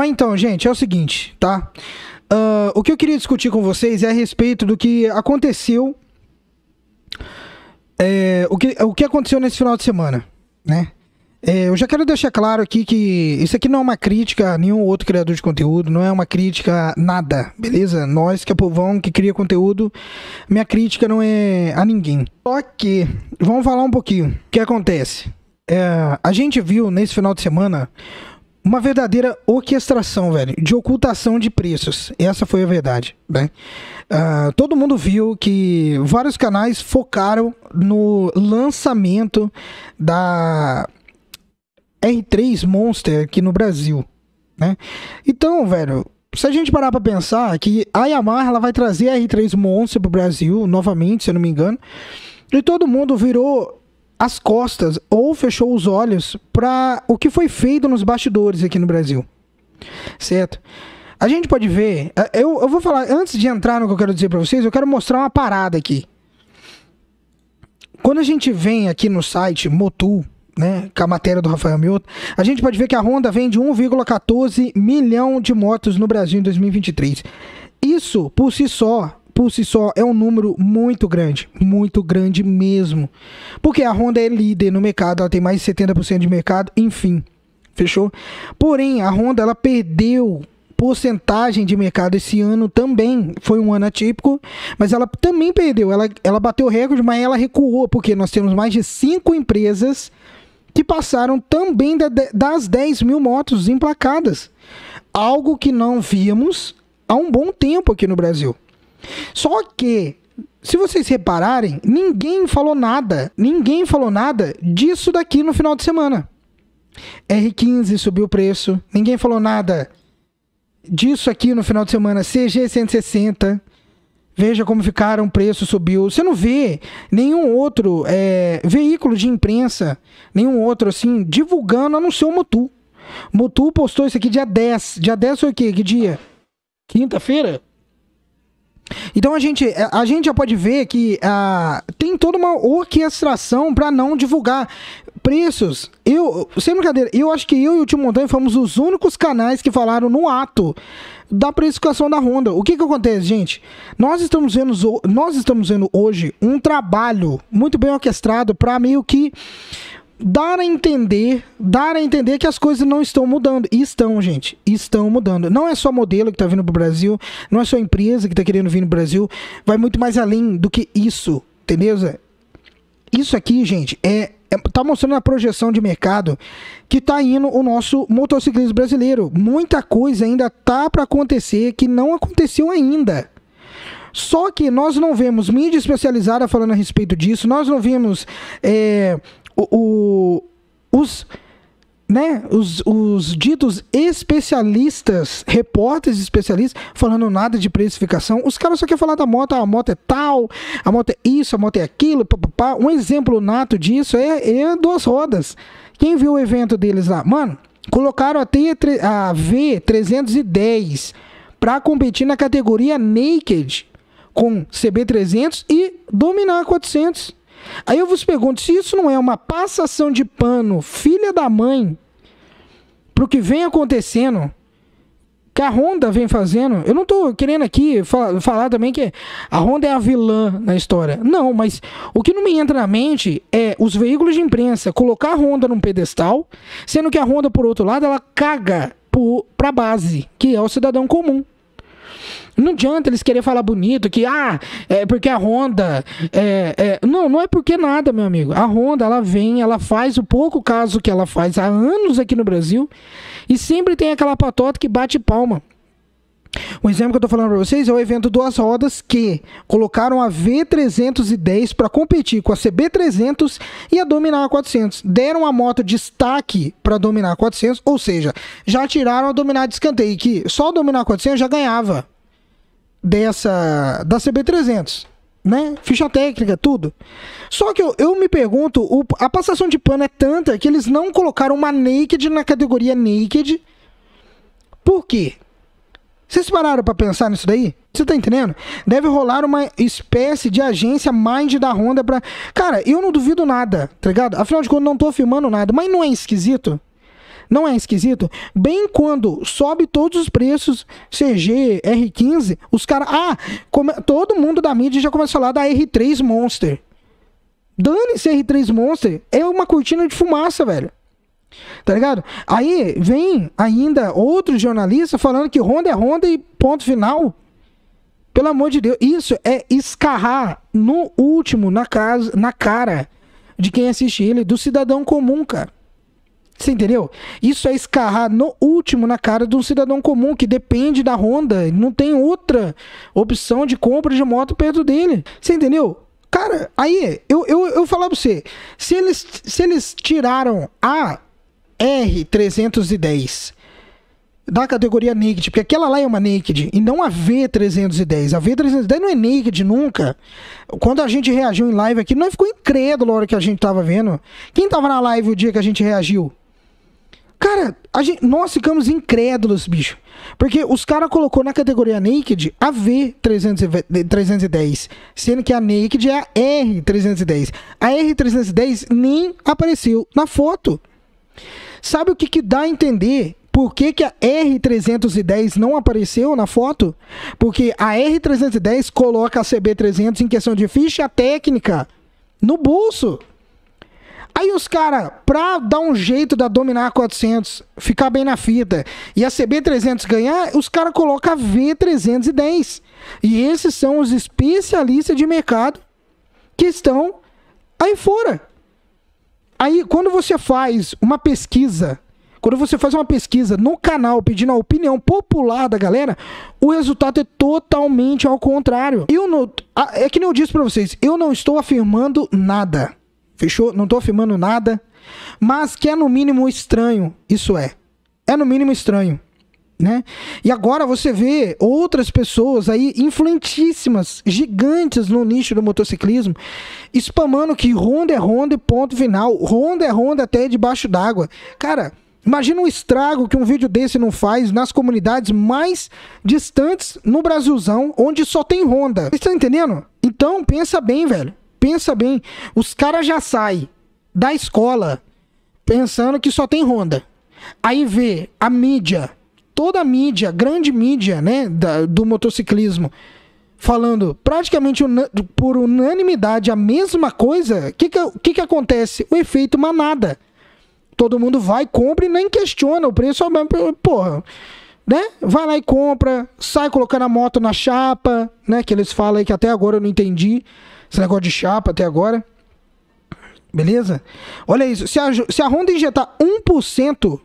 Mas então, gente, é o seguinte, tá? Uh, o que eu queria discutir com vocês é a respeito do que aconteceu. É, o, que, o que aconteceu nesse final de semana, né? É, eu já quero deixar claro aqui que isso aqui não é uma crítica a nenhum outro criador de conteúdo, não é uma crítica a nada, beleza? Nós que é povão, que cria conteúdo, minha crítica não é a ninguém. Só que, vamos falar um pouquinho, o que acontece? É, a gente viu nesse final de semana uma verdadeira orquestração, velho, de ocultação de preços. Essa foi a verdade, né? Uh, todo mundo viu que vários canais focaram no lançamento da R3 Monster aqui no Brasil, né? Então, velho, se a gente parar para pensar que a Yamaha ela vai trazer a R3 Monster pro Brasil novamente, se eu não me engano, e todo mundo virou as costas ou fechou os olhos para o que foi feito nos bastidores aqui no Brasil. Certo? A gente pode ver. É, eu, eu vou falar, antes de entrar no que eu quero dizer para vocês, eu quero mostrar uma parada aqui. Quando a gente vem aqui no site Motul, né, com a matéria do Rafael Mioto, a gente pode ver que a Honda vende 1,14 milhão de motos no Brasil em 2023. Isso, por si só, por si só é um número muito grande, muito grande mesmo. Porque a Honda é líder no mercado, ela tem mais de 70% de mercado, enfim. Fechou? Porém, a Honda ela perdeu porcentagem de mercado esse ano também foi um ano atípico, mas ela também perdeu. Ela, ela bateu recorde, mas ela recuou, porque nós temos mais de cinco empresas que passaram também da, das 10 mil motos emplacadas. Algo que não víamos há um bom tempo aqui no Brasil. Só que, se vocês repararem, ninguém falou nada, ninguém falou nada disso daqui no final de semana. R15 subiu o preço, ninguém falou nada disso aqui no final de semana. CG 160, veja como ficaram, o preço subiu. Você não vê nenhum outro é, veículo de imprensa, nenhum outro assim, divulgando, a não ser o Motu. Motu postou isso aqui dia 10. Dia 10 foi o quê? Que dia? Quinta-feira? Então a gente, é, a gente já pode ver que ah, tem toda uma orquestração para não divulgar preços. Eu, sem brincadeira, eu acho que eu e o Tio Montanha fomos os únicos canais que falaram no ato da precificação da Honda. O que que acontece, gente? Nós estamos vendo, nós estamos vendo hoje um trabalho muito bem orquestrado para meio que dar a entender, dar a entender que as coisas não estão mudando. E estão, gente, estão mudando. Não é só modelo que está vindo para o Brasil, não é só empresa que está querendo vir no Brasil, vai muito mais além do que isso, entendeu, Zé? Isso aqui, gente, é, é tá mostrando a projeção de mercado que está indo o nosso motociclismo brasileiro. Muita coisa ainda tá para acontecer que não aconteceu ainda. Só que nós não vemos mídia especializada falando a respeito disso, nós não vemos é, o, os, né, os, os ditos especialistas, repórteres especialistas, falando nada de precificação. Os caras só querem falar da moto, ah, a moto é tal, a moto é isso, a moto é aquilo, Um exemplo nato disso é, é duas rodas. Quem viu o evento deles lá? Mano, colocaram a, T, a V310 para competir na categoria Naked com CB300 e dominar 400. Aí eu vos pergunto: se isso não é uma passação de pano, filha da mãe, para o que vem acontecendo, que a Honda vem fazendo. Eu não estou querendo aqui falar, falar também que a Honda é a vilã na história. Não, mas o que não me entra na mente é os veículos de imprensa colocar a Honda num pedestal, sendo que a Honda, por outro lado, ela caga para a base, que é o cidadão comum. Não adianta eles querer falar bonito que, ah, é porque a Honda. É, é... Não, não é porque nada, meu amigo. A Honda, ela vem, ela faz o pouco caso que ela faz há anos aqui no Brasil e sempre tem aquela patota que bate palma. O exemplo que eu tô falando para vocês é o evento Duas Rodas que colocaram a V310 para competir com a CB300 e a Dominar 400. Deram a moto destaque para dominar 400, ou seja, já tiraram a Dominar de escanteio, que só a Dominar 400 já ganhava dessa da CB300, né? Ficha técnica, tudo. Só que eu, eu me pergunto, o, a passação de pano é tanta que eles não colocaram uma naked na categoria naked. Por quê? Vocês pararam para pensar nisso daí? Você tá entendendo? Deve rolar uma espécie de agência mind da Honda pra. Cara, eu não duvido nada, tá ligado? Afinal de contas, não tô afirmando nada, mas não é esquisito? Não é esquisito? Bem quando sobe todos os preços, CG, R15, os caras. Ah, come... todo mundo da mídia já começou a falar da R3 Monster. Dane-se R3 Monster. É uma cortina de fumaça, velho. Tá ligado? Aí vem ainda outro jornalista falando que Honda é Honda e ponto final. Pelo amor de Deus, isso é escarrar no último, na, casa, na cara de quem assiste ele, do cidadão comum, cara. Você entendeu? Isso é escarrar no último na cara de um cidadão comum que depende da Honda, não tem outra opção de compra de moto perto dele. Você entendeu? Cara, aí, eu, eu, eu falar pra você, se eles, se eles tiraram a R310 da categoria Naked, porque aquela lá é uma Naked e não a V310. A V310 não é Naked nunca. Quando a gente reagiu em live aqui, não ficou incrédulo a hora que a gente tava vendo. Quem tava na live o dia que a gente reagiu? Cara, gente, nós ficamos incrédulos, bicho. Porque os caras colocou na categoria Naked a V310, sendo que a Naked é a R310. A R310 nem apareceu na foto. Sabe o que, que dá a entender por que, que a R310 não apareceu na foto? Porque a R310 coloca a CB300 em questão de ficha técnica no bolso. Aí os caras, pra dar um jeito da dominar 400, ficar bem na fita, e a CB300 ganhar, os caras colocam a V310. E esses são os especialistas de mercado que estão aí fora. Aí, quando você faz uma pesquisa, quando você faz uma pesquisa no canal pedindo a opinião popular da galera, o resultado é totalmente ao contrário. Eu não, é que nem eu disse pra vocês, eu não estou afirmando nada. Fechou? Não tô afirmando nada, mas que é no mínimo estranho, isso é. É no mínimo estranho, né? E agora você vê outras pessoas aí influentíssimas, gigantes no nicho do motociclismo, spamando que Honda é Honda e ponto final. Honda é Honda até debaixo d'água. Cara, Imagina o estrago que um vídeo desse não faz nas comunidades mais distantes no Brasilzão, onde só tem Honda. Vocês estão entendendo? Então pensa bem, velho pensa bem, os caras já saem da escola pensando que só tem Honda. Aí vê a mídia, toda a mídia, grande mídia, né, da, do motociclismo, falando praticamente por unanimidade a mesma coisa, o que que, que que acontece? O efeito manada. Todo mundo vai, compra e nem questiona o preço. É porra, né? Vai lá e compra, sai colocando a moto na chapa, né? Que eles falam aí que até agora eu não entendi esse negócio de chapa até agora. Beleza? Olha isso. Se a, se a Honda injetar 1%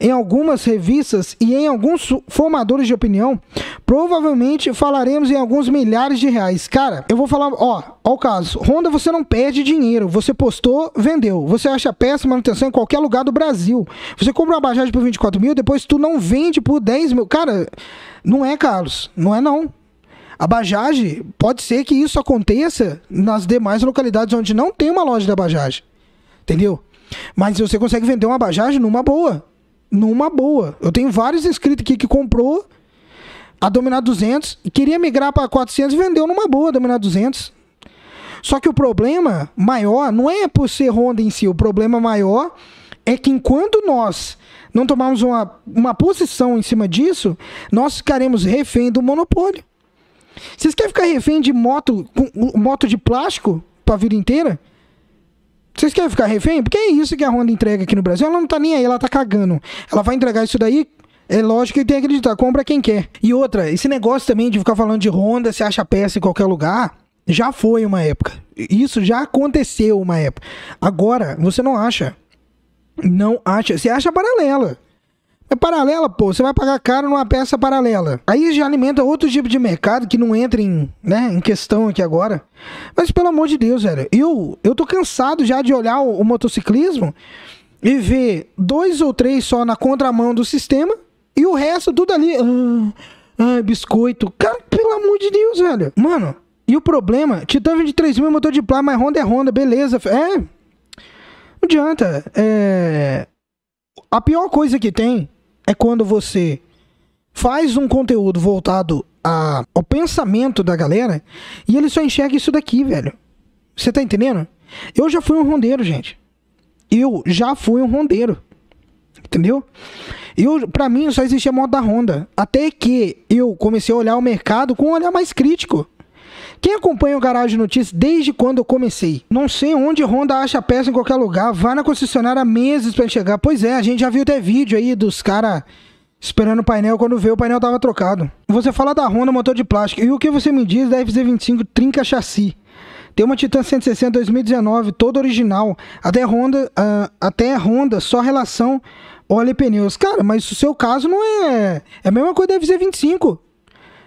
em algumas revistas e em alguns formadores de opinião, provavelmente falaremos em alguns milhares de reais. Cara, eu vou falar, ó, ao caso. Honda, você não perde dinheiro. Você postou, vendeu. Você acha peça, manutenção em qualquer lugar do Brasil. Você compra uma Bajaj por 24 mil, depois tu não vende por 10 mil. Cara, não é, Carlos. Não é, não. A Bajaj, pode ser que isso aconteça nas demais localidades onde não tem uma loja da Bajaj. Entendeu? Mas você consegue vender uma Bajaj numa boa. Numa boa. Eu tenho vários inscritos aqui que comprou a Dominar 200 e queria migrar para 400 e vendeu numa boa a Dominar 200. Só que o problema maior não é por ser Honda em si, o problema maior é que enquanto nós não tomarmos uma, uma posição em cima disso, nós ficaremos refém do monopólio. Vocês querem ficar refém de moto, moto de plástico pra vida inteira? Vocês querem ficar refém? Porque é isso que a Honda entrega aqui no Brasil. Ela não tá nem aí, ela tá cagando. Ela vai entregar isso daí. É lógico que tem que acreditar, compra quem quer. E outra, esse negócio também de ficar falando de Honda, se acha peça em qualquer lugar, já foi uma época. Isso já aconteceu uma época. Agora, você não acha. Não acha. Você acha paralela. É paralela, pô. Você vai pagar caro numa peça paralela. Aí já alimenta outro tipo de mercado que não entra em, né, em questão aqui agora. Mas pelo amor de Deus, velho. Eu, eu tô cansado já de olhar o, o motociclismo e ver dois ou três só na contramão do sistema e o resto tudo ali. Ah, ah, biscoito. Cara, pelo amor de Deus, velho. Mano, e o problema? Titan 23 mil, motor de plasma, mas Honda é Honda, beleza. É. Não adianta. É. A pior coisa que tem é quando você faz um conteúdo voltado a, ao pensamento da galera e ele só enxerga isso daqui, velho. Você tá entendendo? Eu já fui um rondeiro, gente. Eu já fui um rondeiro. Entendeu? Eu, para mim só existia moto da Honda. Até que eu comecei a olhar o mercado com um olhar mais crítico. Quem acompanha o Garage Notícias desde quando eu comecei? Não sei onde Honda acha peça em qualquer lugar, vai na concessionária meses para chegar. Pois é, a gente já viu até vídeo aí dos caras esperando o painel, quando vê o painel tava trocado. Você fala da Honda motor de plástico, e o que você me diz da FZ25 trinca chassi? Tem uma Titan 160 2019, toda original, até Honda, uh, até Honda, só relação óleo e pneus. Cara, mas o seu caso não é... É a mesma coisa da FZ25.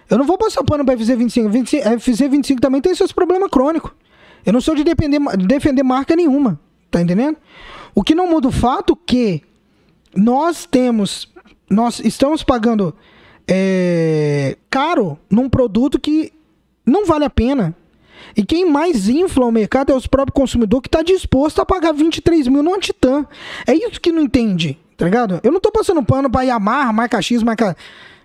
Eu não vou passar pano para FZ25. 25, FZ25 também tem seus problemas crônicos. Eu não sou de depender, defender marca nenhuma. Tá entendendo? O que não muda o fato é que nós temos, nós estamos pagando é, caro num produto que não vale a pena. E quem mais infla o mercado é os próprios consumidor que está disposto a pagar 23 mil no Titan. É isso que não entende, tá ligado? Eu não tô passando pano pra Yamaha, marca X, marca...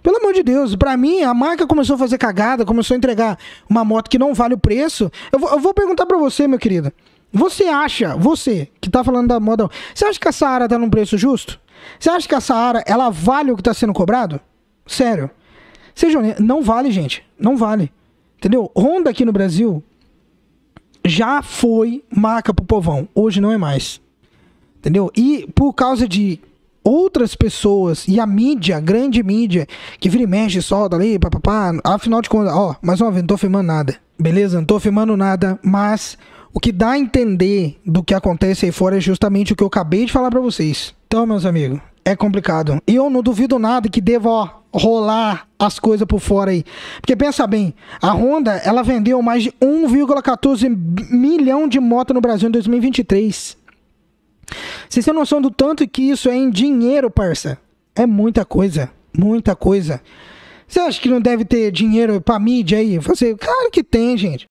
Pelo amor de Deus, para mim, a marca começou a fazer cagada, começou a entregar uma moto que não vale o preço. Eu vou, eu vou perguntar para você, meu querido. Você acha, você que tá falando da moda, você acha que a Saara tá num preço justo? Você acha que a Saara, ela vale o que tá sendo cobrado? Sério. Seja honesto, não vale, gente. Não vale. Entendeu? Honda aqui no Brasil já foi marca pro povão. Hoje não é mais. Entendeu? E por causa de outras pessoas e a mídia, a grande mídia, que vira e mexe, solta ali, papapá, afinal de contas, ó, mais uma vez, não tô afirmando nada, beleza? Não tô afirmando nada, mas o que dá a entender do que acontece aí fora é justamente o que eu acabei de falar para vocês. Então, meus amigos, é complicado. E eu não duvido nada que deva, ó, rolar as coisas por fora aí. Porque pensa bem, a Honda, ela vendeu mais de 1,14 milhão de motos no Brasil em 2023. Vocês têm noção do tanto que isso é em dinheiro, parça? É muita coisa, muita coisa. Você acha que não deve ter dinheiro pra mídia aí? Você, claro que tem, gente.